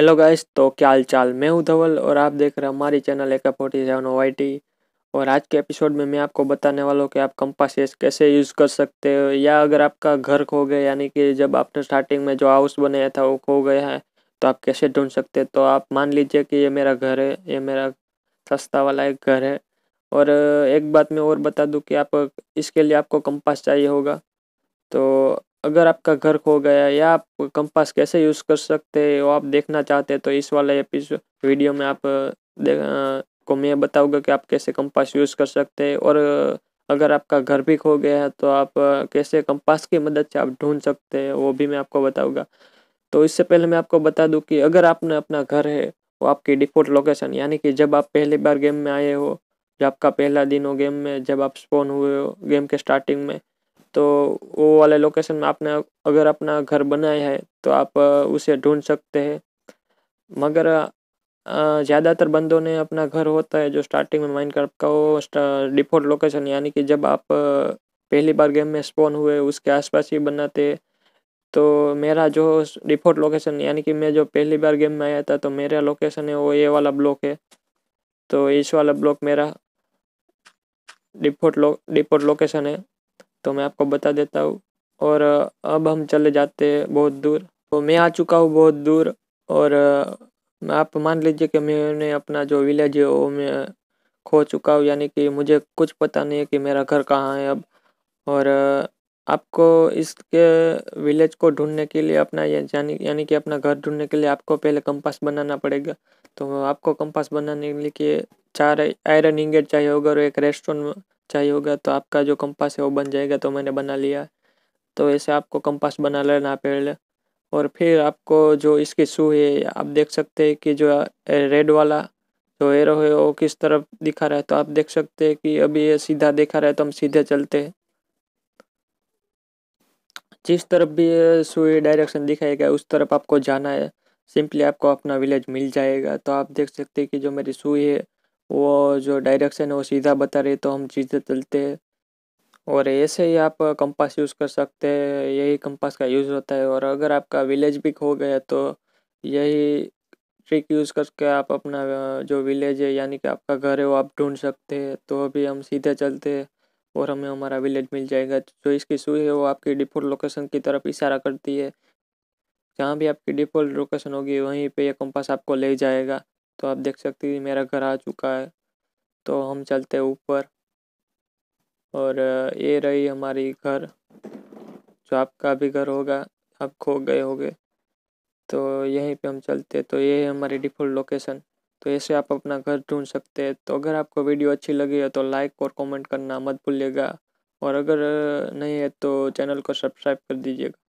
hello guys तो क्या हाल चाल मैं हूँ धवल और आप देख रहे हैं हमारी चैनल एक फोर्टी सेवन ओ और आज के एपिसोड में मैं आपको बताने वाला हूँ कि आप कंपासेस कैसे यूज़ कर सकते हो या अगर आपका घर खो गया यानी कि जब आपने स्टार्टिंग में जो हाउस बनाया था वो खो गया है तो आप कैसे ढूंढ सकते हैं तो आप मान लीजिए कि ये मेरा घर है ये मेरा सस्ता वाला एक घर है और एक बात मैं और बता दूँ कि आप इसके लिए आपको कंपास चाहिए होगा तो अगर आपका घर खो गया या आप कंपास कैसे यूज़ कर सकते हैं वो आप देखना चाहते हैं तो इस वाले एपिसोड वीडियो में आप को मैं बताऊंगा कि आप कैसे कंपास यूज़ कर सकते हैं और अगर आपका घर भी खो गया है तो आप कैसे कंपास की मदद से आप ढूंढ सकते हैं वो भी मैं आपको बताऊंगा तो इससे पहले मैं आपको बता दूँ कि अगर आपने अपना घर है वो आपकी डिफ़ॉल्ट लोकेशन यानी कि जब आप पहली बार गेम में आए हो जब आपका पहला दिन हो गेम में जब आप स्पोन हुए हो गेम के स्टार्टिंग में तो वो वाले लोकेशन में आपने अगर अपना घर बनाया है तो आप उसे ढूंढ सकते हैं मगर ज़्यादातर बंदों ने अपना घर होता है जो स्टार्टिंग में कर का वो डिफ़ॉल्ट लोकेशन यानी कि जब आप पहली बार गेम में स्पॉन हुए उसके आसपास ही बनाते तो मेरा जो डिफ़ॉल्ट लोकेशन यानी कि मैं जो पहली बार गेम में आया था तो मेरा लोकेशन है वो ये वाला ब्लॉक है तो इस वाला ब्लॉक मेरा डिफ़ॉल्ट लो डिफ़ॉल्ट लोकेशन है तो मैं आपको बता देता हूँ और अब हम चले जाते हैं बहुत दूर तो मैं आ चुका हूँ बहुत दूर और आप मान लीजिए कि मैंने अपना जो विलेज है वो मैं खो चुका हूँ यानी कि मुझे कुछ पता नहीं है कि मेरा घर कहाँ है अब और आपको इसके विलेज को ढूंढने के लिए अपना यानी कि अपना घर ढूँढने के लिए आपको पहले कंपास बनाना पड़ेगा तो आपको कंपास बनाने के लिए चार आयरन इंगेट चाहिए होगा और एक रेस्टोन चाहिए होगा तो आपका जो कंपास है वो बन जाएगा तो मैंने बना लिया तो ऐसे आपको कंपास बना लेना पहले और फिर आपको जो इसकी शू है आप देख सकते हैं कि जो रेड वाला जो एरो है वो किस तरफ दिखा रहा है तो आप देख सकते हैं कि अभी ये सीधा दिखा रहा है तो हम सीधे चलते हैं जिस तरफ भी सूर्य डायरेक्शन दिखाएगा उस तरफ आपको जाना है सिंपली आपको अपना विलेज मिल जाएगा तो आप देख सकते हैं कि जो मेरी सूई है वो जो डायरेक्शन है वो सीधा बता रही तो हम सीधे चलते हैं और ऐसे ही आप कंपास यूज़ कर सकते हैं यही कंपास का यूज़ होता है और अगर आपका विलेज भी खो गया तो यही ट्रिक यूज़ करके आप अपना जो विलेज है यानी कि आपका घर है वो आप ढूंढ सकते हैं तो अभी हम सीधे चलते हैं और हमें हमारा विलेज मिल जाएगा जो इसकी सुई है वो आपकी डिफ़ॉल्ट लोकेशन की तरफ इशारा करती है जहाँ भी आपकी डिफ़ॉल्ट लोकेशन होगी वहीं पे ये कंपास आपको ले जाएगा तो आप देख सकते हैं मेरा घर आ चुका है तो हम चलते हैं ऊपर और ये रही हमारी घर जो आपका भी घर होगा आप खो गए होंगे तो यहीं पे हम चलते तो ये है हमारी डिफ़ॉल्ट लोकेशन तो ऐसे आप अपना घर ढूंढ सकते हैं तो अगर आपको वीडियो अच्छी लगी है तो लाइक और कमेंट करना मत भूलिएगा और अगर नहीं है तो चैनल को सब्सक्राइब कर दीजिएगा